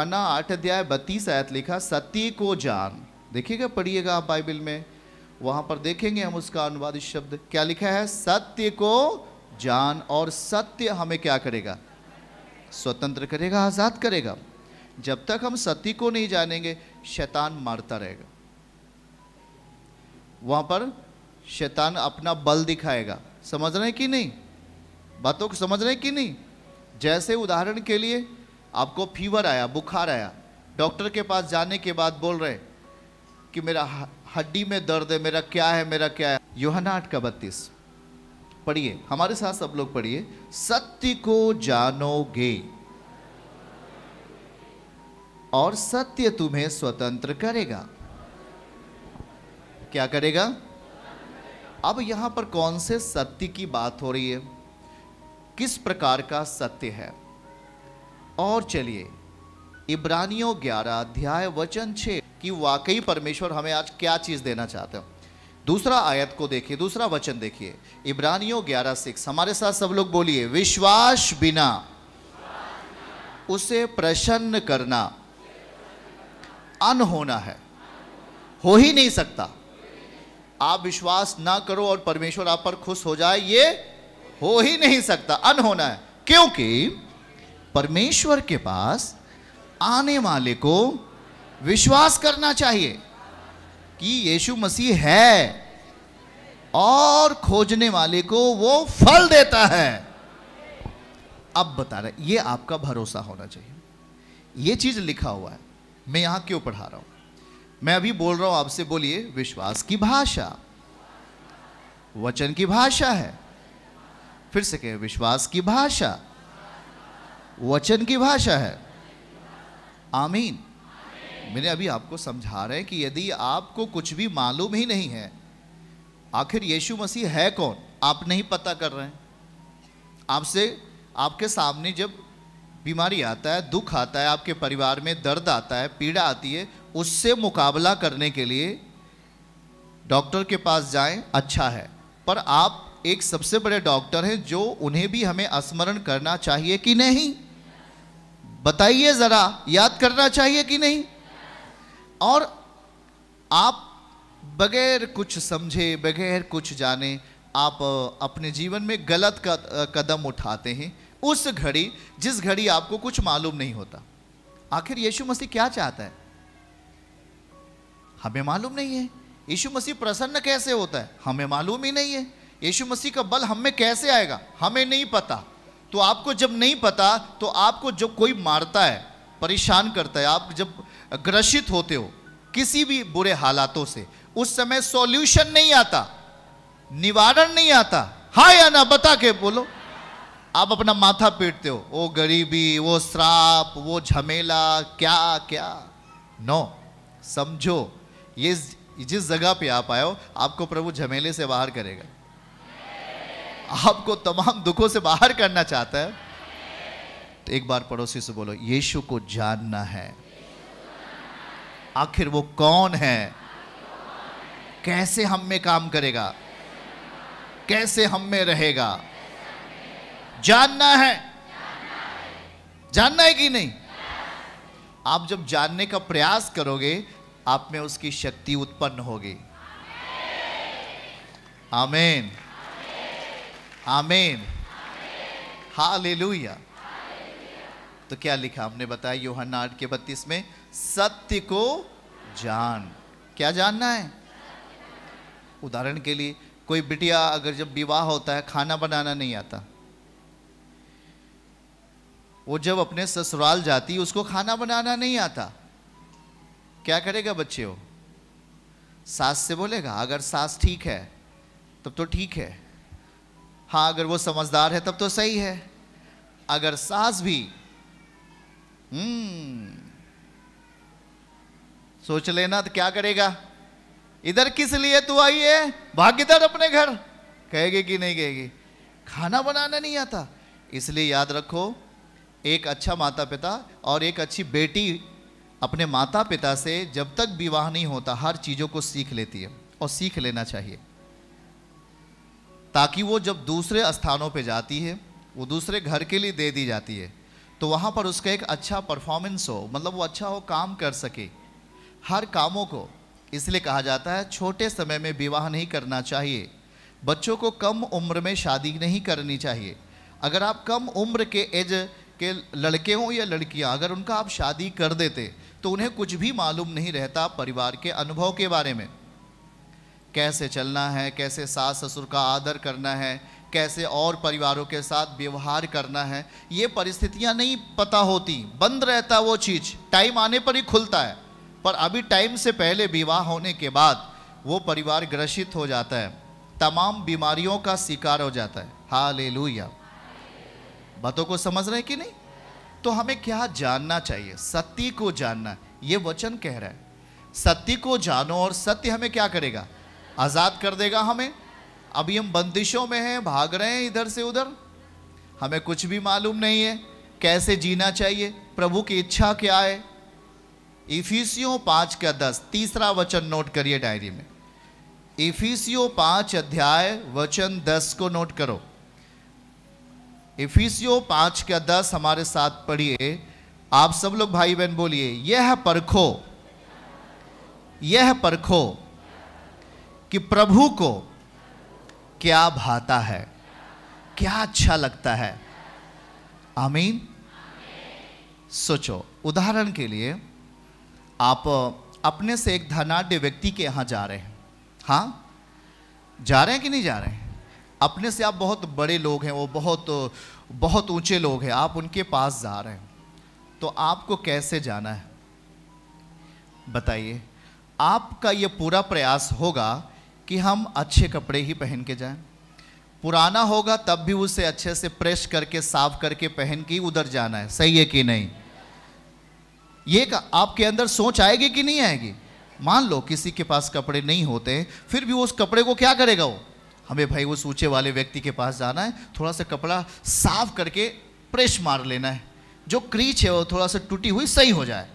यूहना आठ अध्याय बत्तीस आयत लिखा सत्य को जान देखिएगा पढ़िएगा आप बाइबल में वहां पर देखेंगे हम उसका अनुवादित शब्द क्या लिखा है सत्य को जान और सत्य हमें क्या करेगा स्वतंत्र करेगा आज़ाद करेगा जब तक हम सत्य को नहीं जानेंगे शैतान मारता रहेगा वहां पर शैतान अपना बल दिखाएगा समझ रहे कि नहीं बातों को समझ रहे कि नहीं जैसे उदाहरण के लिए आपको फीवर आया बुखार आया डॉक्टर के पास जाने के बाद बोल रहे कि मेरा हड्डी में दर्द है मेरा क्या है मेरा क्या है योहना आठ का बत्तीस पढ़िए हमारे साथ सब लोग पढ़िए सत्य को जानोगे और सत्य तुम्हें स्वतंत्र करेगा क्या करेगा अब यहां पर कौन से सत्य की बात हो रही है किस प्रकार का सत्य है और चलिए इब्रानियों ग्यारह अध्याय वचन छे कि वाकई परमेश्वर हमें आज क्या चीज़ देना चाहते हो दूसरा आयत को देखिए दूसरा वचन देखिए इब्रानियों ग्यारह सिक्स हमारे साथ सब लोग बोलिए विश्वास बिना उसे प्रसन्न करना अन होना है हो ही नहीं सकता आप विश्वास ना करो और परमेश्वर आप पर खुश हो जाए ये हो ही नहीं सकता अन होना है क्योंकि परमेश्वर के पास आने वाले को विश्वास करना चाहिए कि यीशु मसीह है और खोजने वाले को वो फल देता है अब बता रहे ये आपका भरोसा होना चाहिए ये चीज लिखा हुआ है मैं यहां क्यों पढ़ा रहा हूं मैं अभी बोल रहा हूं आपसे बोलिए विश्वास की भाषा वचन की भाषा है फिर से कहे विश्वास की भाषा वचन की भाषा है आमीन मैंने अभी आपको समझा रहे हैं कि यदि आपको कुछ भी मालूम ही नहीं है आखिर यीशु मसीह है कौन आप नहीं पता कर रहे हैं आपसे आपके सामने जब बीमारी आता है दुख आता है आपके परिवार में दर्द आता है पीड़ा आती है उससे मुकाबला करने के लिए डॉक्टर के पास जाएं अच्छा है पर आप एक सबसे बड़े डॉक्टर हैं जो उन्हें भी हमें स्मरण करना चाहिए कि नहीं बताइए ज़रा याद करना चाहिए कि नहीं और आप बगैर कुछ समझे बगैर कुछ जाने आप अपने जीवन में गलत कदम उठाते हैं उस घड़ी जिस घड़ी आपको कुछ मालूम नहीं होता आखिर यीशु मसीह क्या चाहता है हमें मालूम नहीं है यीशु मसीह प्रसन्न कैसे होता है हमें मालूम ही नहीं है यीशु मसीह का बल हमें कैसे आएगा हमें नहीं पता तो आपको जब नहीं पता तो आपको जो कोई मारता है परेशान करता है आप जब ग्रसित होते हो किसी भी बुरे हालातों से उस समय सॉल्यूशन नहीं आता निवारण नहीं आता हाँ या ना बता के बोलो आप अपना माथा पीटते हो वो गरीबी वो श्राप वो झमेला क्या क्या नो समझो ये जिस जगह पे आप आए हो आपको प्रभु झमेले से बाहर करेगा आपको तमाम दुखों से बाहर करना चाहता है तो एक बार पड़ोसी से बोलो यीशु को जानना है आखिर वो कौन है कैसे हम में काम करेगा कैसे हम में रहेगा जानना है जानना है कि नहीं आप जब जानने का प्रयास करोगे आप में उसकी शक्ति उत्पन्न होगी आमीन आमेन हालेलुया तो क्या लिखा हमने बताया योहन्ना आठ के बत्तीस में सत्य को जान क्या जानना है उदाहरण के लिए कोई बिटिया अगर जब विवाह होता है खाना बनाना नहीं आता वो जब अपने ससुराल जाती उसको खाना बनाना नहीं आता क्या करेगा बच्चे वो सास से बोलेगा अगर सास ठीक है तब तो ठीक है हाँ अगर वो समझदार है तब तो सही है अगर सास भी हम्म सोच लेना तो क्या करेगा इधर किस लिए तू आई है भाग इधर अपने घर कहेगी कि नहीं कहेगी खाना बनाना नहीं आता इसलिए याद रखो एक अच्छा माता पिता और एक अच्छी बेटी अपने माता पिता से जब तक विवाह नहीं होता हर चीज़ों को सीख लेती है और सीख लेना चाहिए ताकि वो जब दूसरे स्थानों पे जाती है वो दूसरे घर के लिए दे दी जाती है तो वहाँ पर उसका एक अच्छा परफॉर्मेंस हो मतलब वो अच्छा हो काम कर सके हर कामों को इसलिए कहा जाता है छोटे समय में विवाह नहीं करना चाहिए बच्चों को कम उम्र में शादी नहीं करनी चाहिए अगर आप कम उम्र के एज के लड़के हों या लड़कियाँ अगर उनका आप शादी कर देते तो उन्हें कुछ भी मालूम नहीं रहता परिवार के अनुभव के बारे में कैसे चलना है कैसे सास ससुर का आदर करना है कैसे और परिवारों के साथ व्यवहार करना है ये परिस्थितियाँ नहीं पता होती बंद रहता वो चीज़ टाइम आने पर ही खुलता है पर अभी टाइम से पहले विवाह होने के बाद वो परिवार ग्रसित हो जाता है तमाम बीमारियों का शिकार हो जाता है ले बातों को समझ रहे कि नहीं तो हमें क्या जानना चाहिए सत्य को जानना ये वचन कह रहा है सत्य को जानो और सत्य हमें क्या करेगा आज़ाद कर देगा हमें अभी हम बंदिशों में हैं भाग रहे हैं इधर से उधर हमें कुछ भी मालूम नहीं है कैसे जीना चाहिए प्रभु की इच्छा क्या है इफिसियो पांच का दस तीसरा वचन नोट करिए डायरी में इफिसियो पांच अध्याय वचन दस को नोट करो इफिसियो पांच का दस हमारे साथ पढ़िए आप सब लोग भाई बहन बोलिए यह परखो यह परखो कि प्रभु को क्या भाता है क्या अच्छा लगता है आमीन सोचो उदाहरण के लिए आप अपने से एक धनाढ़ व्यक्ति के यहां जा रहे हैं हाँ जा रहे हैं कि नहीं जा रहे हैं अपने से आप बहुत बड़े लोग हैं वो बहुत बहुत ऊंचे लोग हैं आप उनके पास जा रहे हैं तो आपको कैसे जाना है बताइए आपका ये पूरा प्रयास होगा कि हम अच्छे कपड़े ही पहन के जाएं पुराना होगा तब भी उसे अच्छे से प्रेस करके साफ करके पहन के उधर जाना है सही है कि नहीं ये का, आपके अंदर सोच आएगी कि नहीं आएगी मान लो किसी के पास कपड़े नहीं होते फिर भी उस कपड़े को क्या करेगा वो हमें भाई उस ऊँचे वाले व्यक्ति के पास जाना है थोड़ा सा कपड़ा साफ करके प्रेस मार लेना है जो क्रीच है वो थोड़ा सा टूटी हुई सही हो जाए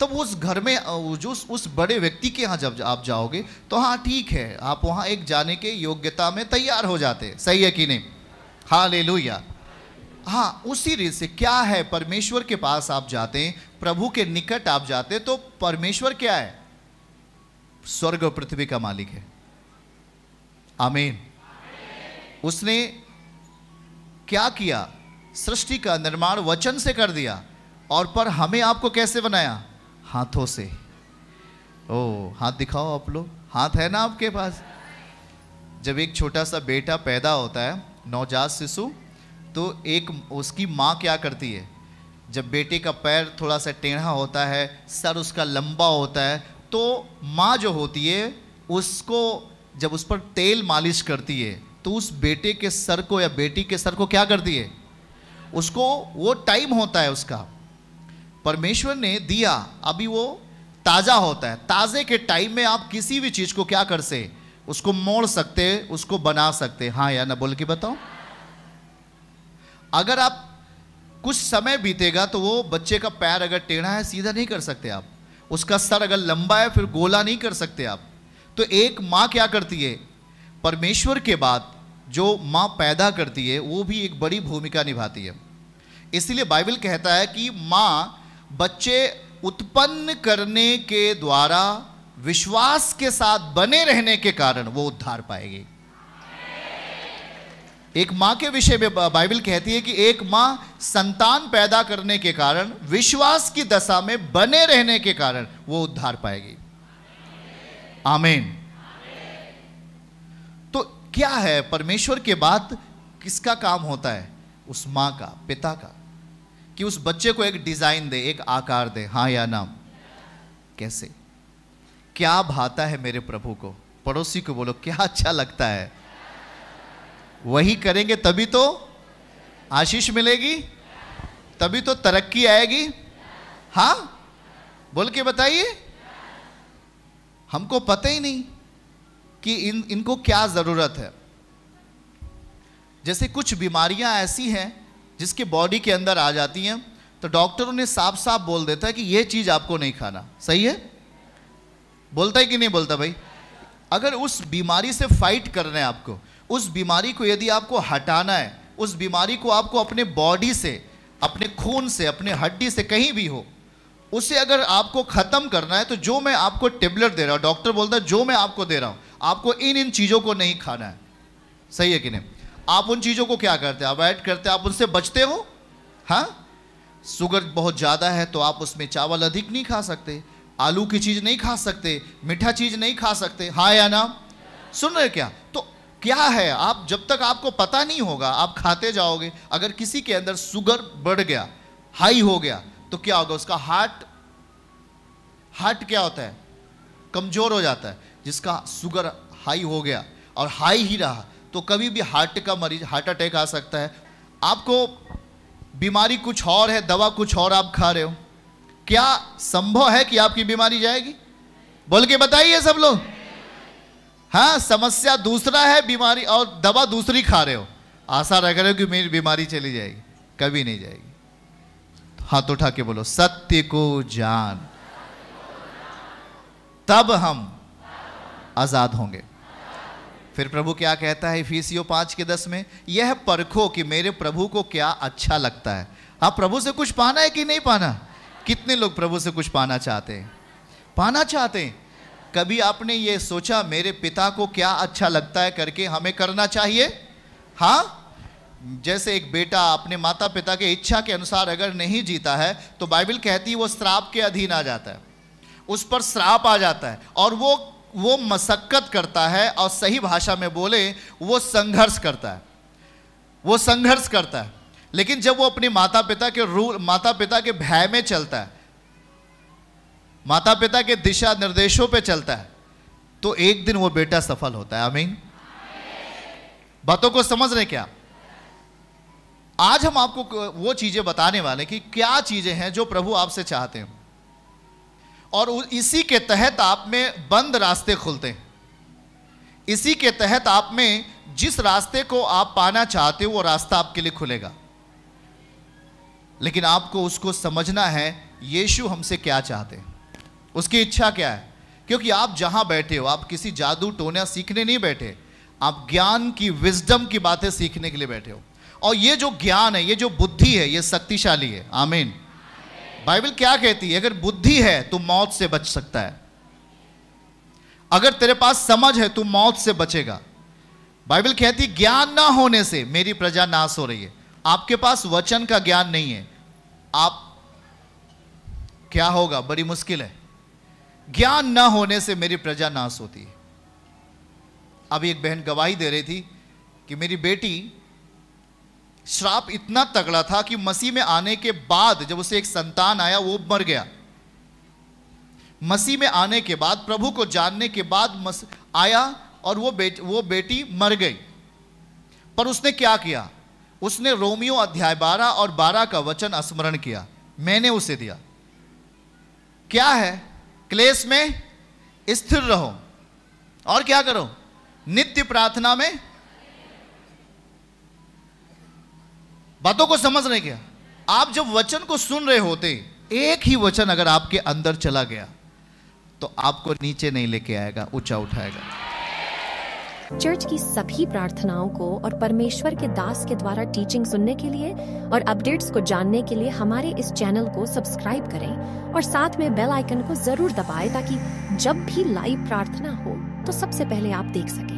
तब उस घर में जो उस बड़े व्यक्ति के यहाँ जब आप जाओगे तो हाँ ठीक है आप वहाँ एक जाने के योग्यता में तैयार हो जाते सही है कि नहीं हाँ ले लो या हाँ उसी रीत से क्या है परमेश्वर के पास आप जाते हैं प्रभु के निकट आप जाते तो परमेश्वर क्या है स्वर्ग और पृथ्वी का मालिक है आमीन उसने क्या किया सृष्टि का निर्माण वचन से कर दिया और पर हमें आपको कैसे बनाया हाथों से ओ हाथ दिखाओ आप लोग हाथ है ना आपके पास जब एक छोटा सा बेटा पैदा होता है नवजात शिशु तो एक उसकी माँ क्या करती है जब बेटे का पैर थोड़ा सा टेढ़ा होता है सर उसका लंबा होता है तो माँ जो होती है उसको जब उस पर तेल मालिश करती है तो उस बेटे के सर को या बेटी के सर को क्या करती है उसको वो टाइम होता है उसका परमेश्वर ने दिया अभी वो ताज़ा होता है ताज़े के टाइम में आप किसी भी चीज़ को क्या कर से उसको मोड़ सकते उसको बना सकते हाँ या ना बोल के बताओ अगर आप कुछ समय बीतेगा तो वो बच्चे का पैर अगर टेढ़ा है सीधा नहीं कर सकते आप उसका सर अगर लंबा है फिर गोला नहीं कर सकते आप तो एक माँ क्या करती है परमेश्वर के बाद जो माँ पैदा करती है वो भी एक बड़ी भूमिका निभाती है इसलिए बाइबल कहता है कि माँ बच्चे उत्पन्न करने के द्वारा विश्वास के साथ बने रहने के कारण वो उद्धार पाएगी एक मां के विषय में बाइबल कहती है कि एक मां संतान पैदा करने के कारण विश्वास की दशा में बने रहने के कारण वो उद्धार पाएगी आमेन तो क्या है परमेश्वर के बाद किसका काम होता है उस मां का पिता का कि उस बच्चे को एक डिज़ाइन दे एक आकार दे हाँ या ना कैसे क्या भाता है मेरे प्रभु को पड़ोसी को बोलो क्या अच्छा लगता है वही करेंगे तभी तो आशीष मिलेगी तभी तो तरक्की आएगी हाँ बोल के बताइए हमको पता ही नहीं कि इन इनको क्या ज़रूरत है जैसे कुछ बीमारियां ऐसी हैं जिसके बॉडी के अंदर आ जाती हैं तो डॉक्टर उन्हें साफ साफ बोल देता है कि ये चीज़ आपको नहीं खाना सही है बोलता है कि नहीं बोलता भाई अगर उस बीमारी से फाइट करना है आपको उस बीमारी को यदि आपको हटाना है उस बीमारी को आपको अपने बॉडी से अपने खून से अपने हड्डी से कहीं भी हो उसे अगर आपको ख़त्म करना है तो जो मैं आपको टेबलेट दे रहा हूँ डॉक्टर बोलता है जो मैं आपको दे रहा हूँ आपको इन इन चीज़ों को नहीं खाना है सही है कि नहीं आप उन चीज़ों को क्या करते हैं अवॉइड करते हैं आप उनसे बचते हो हाँ शुगर बहुत ज़्यादा है तो आप उसमें चावल अधिक नहीं खा सकते आलू की चीज़ नहीं खा सकते मीठा चीज़ नहीं खा सकते हाँ या ना सुन रहे क्या तो क्या है आप जब तक आपको पता नहीं होगा आप खाते जाओगे अगर किसी के अंदर शुगर बढ़ गया हाई हो गया तो क्या होगा उसका हार्ट हार्ट क्या होता है कमज़ोर हो जाता है जिसका शुगर हाई हो गया और हाई ही रहा तो कभी भी हार्ट का मरीज हार्ट अटैक आ सकता है आपको बीमारी कुछ और है दवा कुछ और आप खा रहे हो क्या संभव है कि आपकी बीमारी जाएगी बोल के बताइए सब लोग हाँ समस्या दूसरा है बीमारी और दवा दूसरी खा रहे हो आशा रख रहे हो कि मेरी बीमारी चली जाएगी कभी नहीं जाएगी हाथ उठा के बोलो सत्य को जान तब हम आजाद होंगे फिर प्रभु क्या कहता है फीसियो पाँच के दस में यह परखो कि मेरे प्रभु को क्या अच्छा लगता है आप प्रभु से कुछ पाना है कि नहीं पाना कितने लोग प्रभु से कुछ पाना चाहते हैं पाना चाहते हैं कभी आपने ये सोचा मेरे पिता को क्या अच्छा लगता है करके हमें करना चाहिए हाँ जैसे एक बेटा अपने माता पिता के इच्छा के अनुसार अगर नहीं जीता है तो बाइबल कहती है वो श्राप के अधीन आ जाता है उस पर श्राप आ जाता है और वो वो मशक्क़त करता है और सही भाषा में बोले वो संघर्ष करता है वो संघर्ष करता है लेकिन जब वो अपने माता पिता के रू माता पिता के भय में चलता है माता पिता के दिशा निर्देशों पे चलता है तो एक दिन वो बेटा सफल होता है अमीन बातों को समझ रहे क्या आज हम आपको वो चीज़ें बताने वाले कि क्या चीज़ें हैं जो प्रभु आपसे चाहते हैं और इसी के तहत आप में बंद रास्ते खुलते हैं इसी के तहत आप में जिस रास्ते को आप पाना चाहते हो वो रास्ता आपके लिए खुलेगा लेकिन आपको उसको समझना है यीशु हमसे क्या चाहते हैं उसकी इच्छा क्या है क्योंकि आप जहां बैठे हो आप किसी जादू टोना सीखने नहीं बैठे आप ज्ञान की विजडम की बातें सीखने के लिए बैठे हो और ये जो ज्ञान है ये जो बुद्धि है ये शक्तिशाली है आमीन बाइबल क्या कहती है अगर बुद्धि है तो मौत से बच सकता है अगर तेरे पास समझ है तो मौत से बचेगा बाइबल कहती है ज्ञान ना होने से मेरी प्रजा नाश हो रही है आपके पास वचन का ज्ञान नहीं है आप क्या होगा बड़ी मुश्किल है ज्ञान ना होने से मेरी प्रजा नाश होती है अभी एक बहन गवाही दे रही थी कि मेरी बेटी श्राप इतना तगड़ा था कि मसीह में आने के बाद जब उसे एक संतान आया वो मर गया मसीह में आने के बाद प्रभु को जानने के बाद मस, आया और वो बेट वो बेटी मर गई पर उसने क्या किया उसने रोमियो अध्याय बारह और बारह का वचन स्मरण किया मैंने उसे दिया क्या है क्लेश में स्थिर रहो और क्या करो नित्य प्रार्थना में बातों को समझ रहे क्या आप जब वचन को सुन रहे होते एक ही वचन अगर आपके अंदर चला गया तो आपको नीचे नहीं लेके आएगा ऊंचा उठाएगा चर्च की सभी प्रार्थनाओं को और परमेश्वर के दास के द्वारा टीचिंग सुनने के लिए और अपडेट्स को जानने के लिए हमारे इस चैनल को सब्सक्राइब करें और साथ में बेल आइकन को जरूर दबाएं ताकि जब भी लाइव प्रार्थना हो तो सबसे पहले आप देख सकें